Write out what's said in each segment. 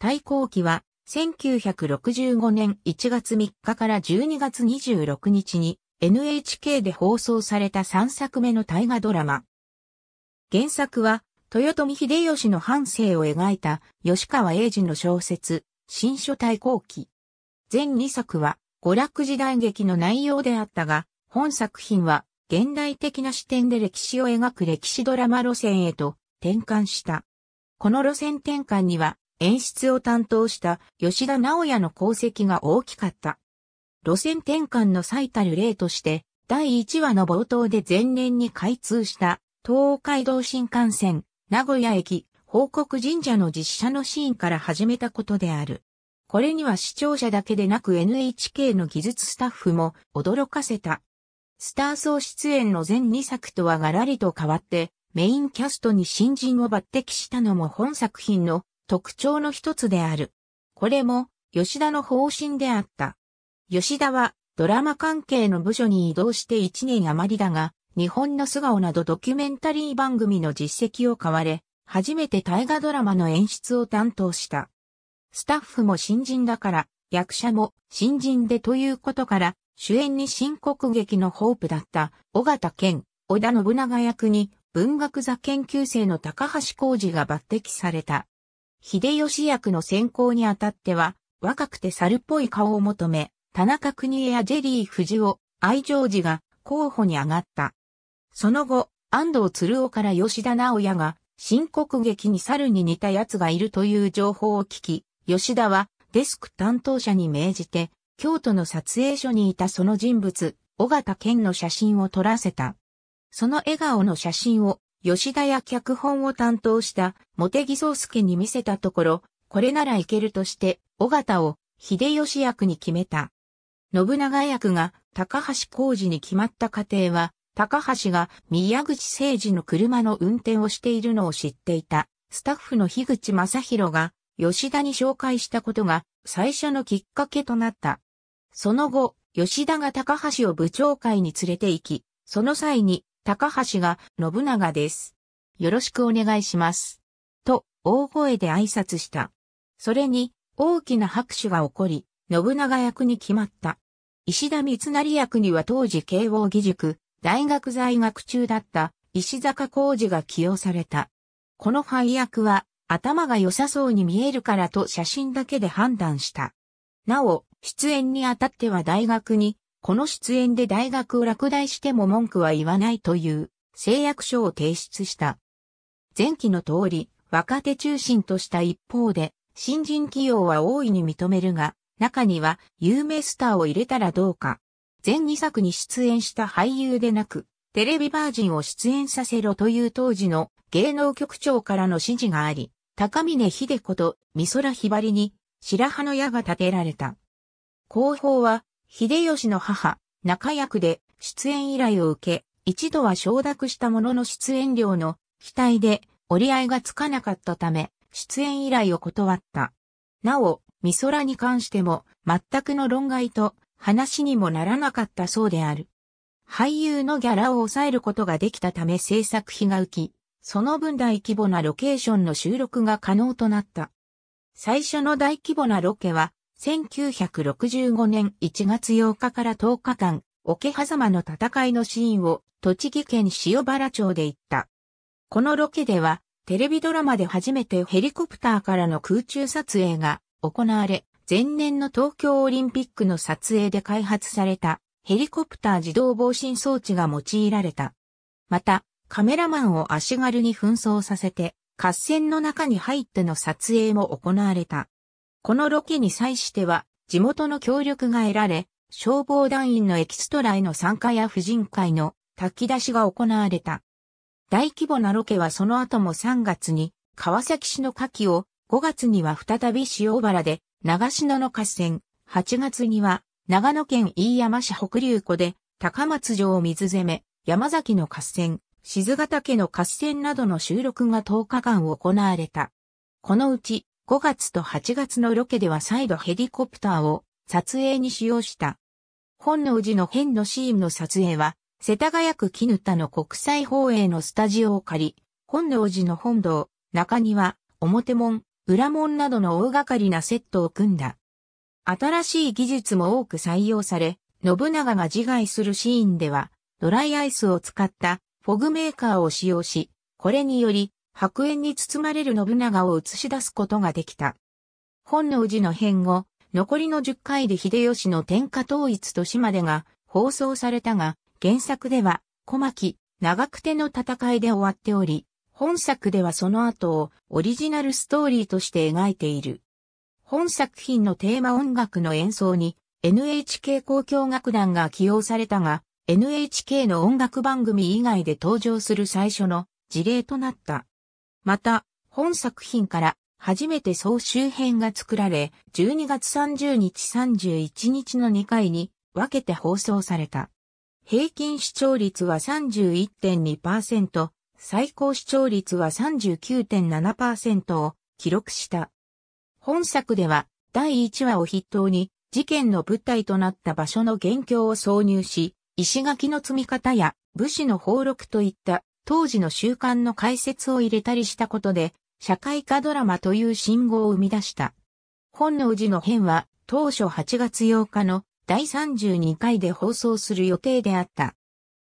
対抗期は、1965年1月3日から12月26日に NHK で放送された3作目の大河ドラマ。原作は、豊臣秀吉の半生を描いた吉川英治の小説、新書対抗期。全2作は、娯楽時代劇の内容であったが、本作品は、現代的な視点で歴史を描く歴史ドラマ路線へと転換した。この路線転換には、演出を担当した吉田直也の功績が大きかった。路線転換の最たる例として、第1話の冒頭で前年に開通した東海道新幹線名古屋駅報告神社の実写のシーンから始めたことである。これには視聴者だけでなく NHK の技術スタッフも驚かせた。スター総出演の全2作とはガラリと変わってメインキャストに新人を抜擢したのも本作品の特徴の一つである。これも吉田の方針であった。吉田はドラマ関係の部署に移動して1年余りだが、日本の素顔などドキュメンタリー番組の実績を買われ、初めて大河ドラマの演出を担当した。スタッフも新人だから、役者も新人でということから、主演に新国劇のホープだった尾形健、織田信長役に文学座研究生の高橋浩二が抜擢された。秀吉役の選考にあたっては、若くて猿っぽい顔を求め、田中邦枝やジェリー藤尾、愛情寺が候補に上がった。その後、安藤鶴尾から吉田直也が、新国劇に猿に似た奴がいるという情報を聞き、吉田はデスク担当者に命じて、京都の撮影所にいたその人物、尾形健の写真を撮らせた。その笑顔の写真を吉田や脚本を担当した茂木宗介に見せたところ、これならいけるとして、尾形を秀吉役に決めた。信長役が高橋浩二に決まった過程は、高橋が宮口誠二の車の運転をしているのを知っていた、スタッフの樋口正宏が吉田に紹介したことが最初のきっかけとなった。その後、吉田が高橋を部長会に連れて行き、その際に高橋が信長です。よろしくお願いします。と、大声で挨拶した。それに、大きな拍手が起こり、信長役に決まった。石田三成役には当時慶応義塾、大学在学中だった石坂浩二が起用された。この配役は、頭が良さそうに見えるからと写真だけで判断した。なお、出演にあたっては大学にこの出演で大学を落第しても文句は言わないという誓約書を提出した。前期の通り、若手中心とした一方で、新人起用は大いに認めるが、中には有名スターを入れたらどうか。全2作に出演した俳優でなく、テレビバージンを出演させろという当時の芸能局長からの指示があり、高峰秀子と美空ひばりに白羽の矢が立てられた。後方は秀吉の母、中役で出演依頼を受け、一度は承諾したものの出演料の期待で折り合いがつかなかったため、出演依頼を断った。なお、美空に関しても全くの論外と話にもならなかったそうである。俳優のギャラを抑えることができたため制作費が浮き、その分大規模なロケーションの収録が可能となった。最初の大規模なロケは1965年1月8日から10日間、桶狭間の戦いのシーンを栃木県塩原町で行った。このロケでは、テレビドラマで初めてヘリコプターからの空中撮影が行われ、前年の東京オリンピックの撮影で開発されたヘリコプター自動防振装置が用いられた。また、カメラマンを足軽に紛争させて、合戦の中に入っての撮影も行われた。このロケに際しては、地元の協力が得られ、消防団員のエキストラへの参加や婦人会の炊き出しが行われた。大規模なロケはその後も3月に川崎市の夏季を、5月には再び塩原で長篠の合戦、8月には長野県飯山市北流湖で高松城水攻め、山崎の合戦、静ヶ岳の合戦などの収録が10日間行われた。このうち5月と8月のロケでは再度ヘリコプターを撮影に使用した。本能寺の変のシーンの撮影は、世田谷区絹田の国際放映のスタジオを借り、本能寺の本堂、中庭、表門、裏門などの大掛かりなセットを組んだ。新しい技術も多く採用され、信長が自害するシーンでは、ドライアイスを使ったフォグメーカーを使用し、これにより白煙に包まれる信長を映し出すことができた。本能寺の変後、残りの10回で秀吉の天下統一と島でが放送されたが、原作では小牧、長久手の戦いで終わっており、本作ではその後をオリジナルストーリーとして描いている。本作品のテーマ音楽の演奏に NHK 交響楽団が起用されたが、NHK の音楽番組以外で登場する最初の事例となった。また、本作品から初めて総集編が作られ、12月30日31日の2回に分けて放送された。平均視聴率は31.2%、最高視聴率は39.7%を記録した。本作では第1話を筆頭に事件の舞台となった場所の元凶を挿入し、石垣の積み方や武士の放録といった当時の習慣の解説を入れたりしたことで、社会科ドラマという信号を生み出した。本能寺の変は、当初8月8日の第32回で放送する予定であった。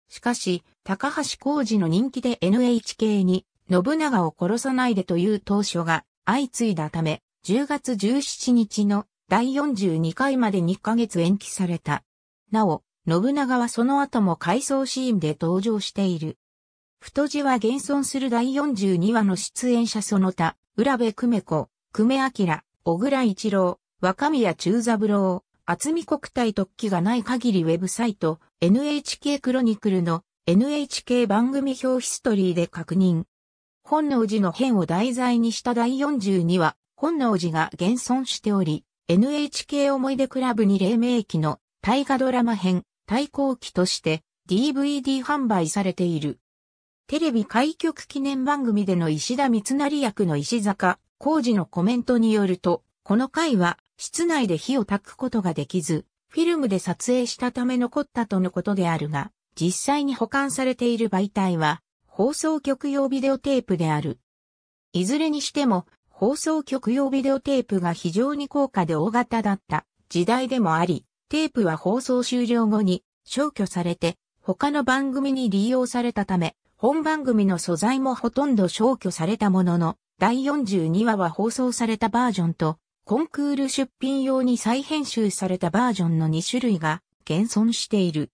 しかし、高橋浩二の人気で NHK に、信長を殺さないでという当初が相次いだため、10月17日の第42回まで2ヶ月延期された。なお、信長はその後も回想シーンで登場している。太字は現存する第42話の出演者その他、浦部久美子、久米明、小倉一郎、若宮中三郎、厚み国体特記がない限りウェブサイト、NHK クロニクルの NHK 番組表ヒストリーで確認。本能寺の変を題材にした第42話、本能寺が現存しており、NHK 思い出クラブに黎明期の大河ドラマ編、対抗期として DVD 販売されている。テレビ開局記念番組での石田三成役の石坂浩二のコメントによると、この回は室内で火を焚くことができず、フィルムで撮影したため残ったとのことであるが、実際に保管されている媒体は、放送局用ビデオテープである。いずれにしても、放送局用ビデオテープが非常に高価で大型だった時代でもあり、テープは放送終了後に消去されて、他の番組に利用されたため、本番組の素材もほとんど消去されたものの、第42話は放送されたバージョンと、コンクール出品用に再編集されたバージョンの2種類が現存している。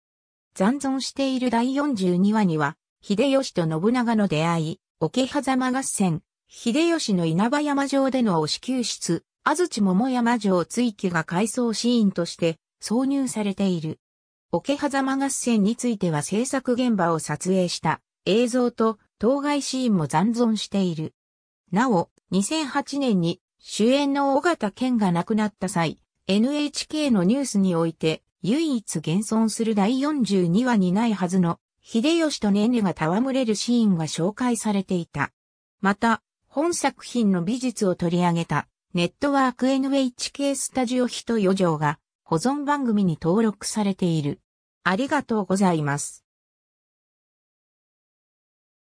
残存している第42話には、秀吉と信長の出会い、桶狭間合戦、秀吉の稲葉山城での押し救出、安土桃山城追記が回想シーンとして挿入されている。桶狭間合戦については制作現場を撮影した映像と当該シーンも残存している。なお、2008年に主演の尾形健が亡くなった際、NHK のニュースにおいて唯一現存する第42話にないはずの秀吉とネネが戯れるシーンが紹介されていた。また、本作品の美術を取り上げたネットワーク NHK スタジオ人余剰が保存番組に登録されている。ありがとうございます。